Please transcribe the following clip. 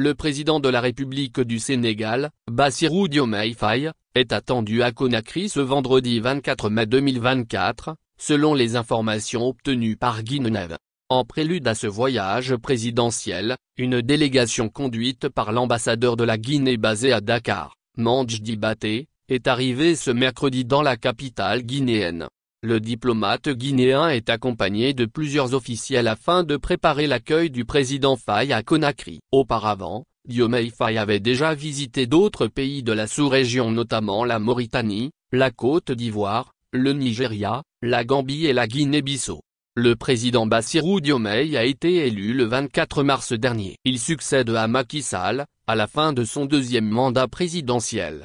le président de la République du Sénégal, Bassirou Diomaye est attendu à Conakry ce vendredi 24 mai 2024, selon les informations obtenues par Guinée. En prélude à ce voyage présidentiel, une délégation conduite par l'ambassadeur de la Guinée basée à Dakar, Mandj est arrivée ce mercredi dans la capitale guinéenne. Le diplomate guinéen est accompagné de plusieurs officiels afin de préparer l'accueil du président Faye à Conakry. Auparavant, Diomei Faye avait déjà visité d'autres pays de la sous-région notamment la Mauritanie, la Côte d'Ivoire, le Nigeria, la Gambie et la Guinée-Bissau. Le président Bassirou Diomei a été élu le 24 mars dernier. Il succède à Macky Sall, à la fin de son deuxième mandat présidentiel.